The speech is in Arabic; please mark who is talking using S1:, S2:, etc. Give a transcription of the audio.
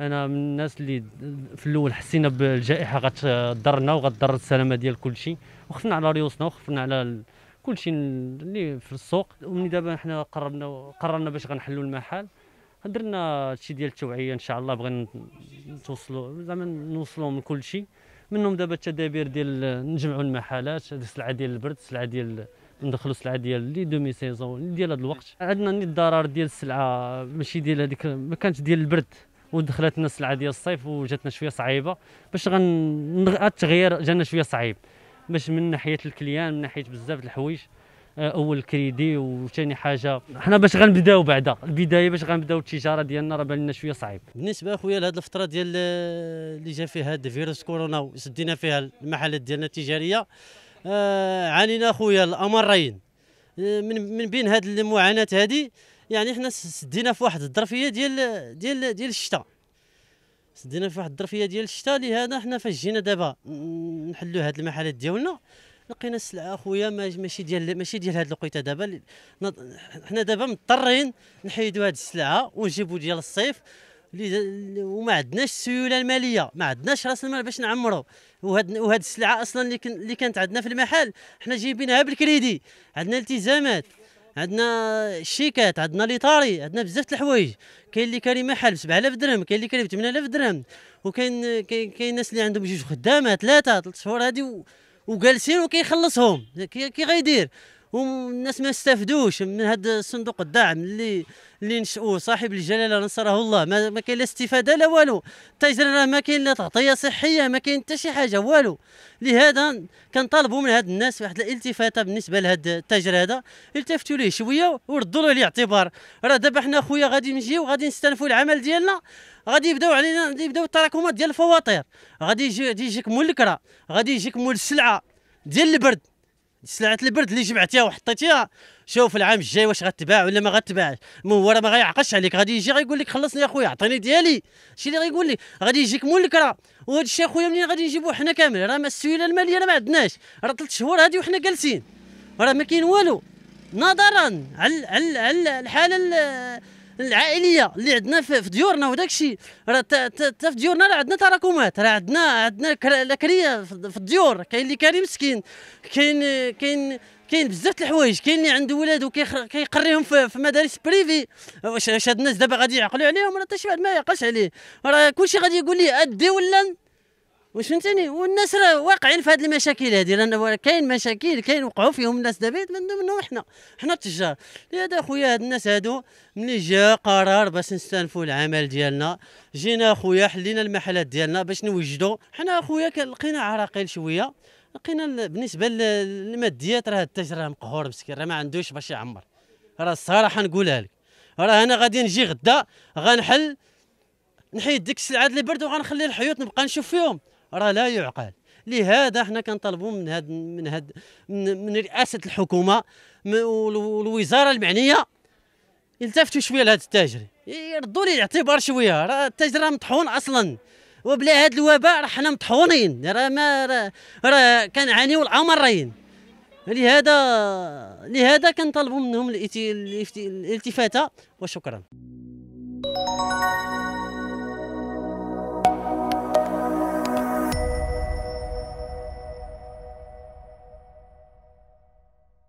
S1: انا من الناس اللي في الاول حسينا بالجائحه غتضرنا وغتضر السلامه ديال كلشي وخفنا على ريوسنا وخفنا على كلشي اللي في السوق ومن دابا حنا قربنا قررنا باش غنحلوا المحل درنا هادشي ديال التوعيه ان شاء الله بغينا نوصلوا زعما نوصلوا نوصلوهم شيء منهم دابا التدابير ديال نجمعوا المحلات هذه السلعه ديال البرد السلعه ديال ندخلوا السلعه ديال لي دومي سيزون ديال هذا الوقت عندنا ني الضرر ديال السلعه ماشي ديال هذيك ما كانتش ديال البرد ودخلتنا السلعه ديال الصيف وجاتنا شويه صعيبه باش غن التغيير جانا شويه صعيب باش من ناحيه الكليان من ناحيه بزاف الحوايج آه، اول كريدي وثاني حاجه حنا باش غنبداو بعدا البدايه باش غنبداو التجاره ديالنا راه بان لنا شويه صعيب
S2: بالنسبه اخويا لهذه الفتره ديال آه، اللي جا فيها هذا فيروس كورونا وسدينا فيها المحلات ديالنا التجاريه آه، عانينا خويا الامرين آه، من من بين هذه هاد المعاناه هذه يعني حنا سدينا في واحد الظرفيه ديال ديال ديال الشتاء سدينا في واحد الظرفيه ديال الشتاء لهذا حنا فاش جينا دابا نحلوا هاد المحلات ديالنا لقينا السلعه اخويا ماشي ديال ماشي ديال هاد الوقيته دابا حنا دابا مضطرين نحيدوا هاد السلعه ونجيبوا ديال الصيف اللي وما عندناش السيوله الماليه ما عندناش راس المال باش نعمرو وهاد وهاد السلعه اصلا اللي, كن اللي كانت عندنا في المحل حنا جايبينها بالكريدي عندنا التزامات عندنا الشيكات عندنا طاري عندنا بزاف الحوايج كاين اللي كاري محل ب 7000 درهم كاين اللي كاري ب 8000 درهم وكاين كاين الناس اللي عندهم جوج خدامه ثلاثه ثلاث شهور هادي وجالسين وكيخلصهم كي غيدير والناس ما استفدوش من هذا صندوق الدعم اللي اللي نشأوه صاحب الجلاله نصره الله ما, ما كاين لا استفاده لا والو راه ما كاين لا تغطيه صحيه ما كاين حتى شي حاجه والو لهذا كنطالبوا من هاد الناس واحد الالتفاته بالنسبه لهاد التاجر هذا التفتوا ليه شويه وردوا له الاعتبار راه دابا حنا خويا غادي نجيو غادي نستنفوا العمل ديالنا غادي يبداو علينا غادي يبداو التراكمات ديال الفواطير غادي يجيك مول الكره غادي يجيك مول السلعه ديال البرد سلعه البرد اللي جمعتيها وحطيتيها شوف العام الجاي واش غتباع ولا ما غتباعش هو راه ما غيعقش عليك غادي يجي غيقول لك خلصني اخويا عطيني ديالي شي اللي غيقول لك غادي يجيك الكره وهذا الشيء اخويا منين غادي نجيبو حنا كامل راه ما السيوله الماليه راه ما عندناش راه ثلاث شهور هادي وحنا جالسين راه ما كاين والو نظرا على على الحاله العائليه اللي عندنا في ديورنا وداك الشيء راه حتى في ديورنا راه عندنا تراكمات راه عندنا عندنا الكريه في الديور كاين اللي كاري مسكين كاين كاين كاين بزاف د الحوايج كاين اللي عنده ولاد وكيقريهم في, في مدارس بريفي واش هاد الناس دابا غادي يعقلوا عليهم راه حتى شي واحد ما يعقلش عليه راه كلشي غادي يقول ليه ادي ولا واش فهمتني والناس راه واقعين في هذه المشاكل هذه لان كاين مشاكل كاين وقعوا فيهم الناس دابا من منهم حنا حنا التجار لهذا خويا هاد الناس هادو ملي جا قرار باش نستانفوا العمل ديالنا جينا خويا حلينا المحلات ديالنا باش نوجدوا حنا خويا لقينا عراقيل شويه لقينا بالنسبه للماديات راه التاجر راه مقهور مسكين راه ما عندوش باش يعمر راه الصراحه نقولها لك راه انا غادي نجي غدا غنحل نحيد ديك السلعه البرد وغنخلي الحيوط نبقى نشوف فيهم راه لا يعقل لهذا حنا كنطلبوا من هاد من هاد من, من رئاسه الحكومه والوزاره المعنيه يلتفتوا شويه لهذا التاجر يردوا لي الاعتبار شويه راه التاجر راه مطحون اصلا وبلا هاد الوباء راه حنا مطحونين راه ما راه كنعانيو الامرين لهذا لهذا كنطلبوا منهم الالتفاته وشكرا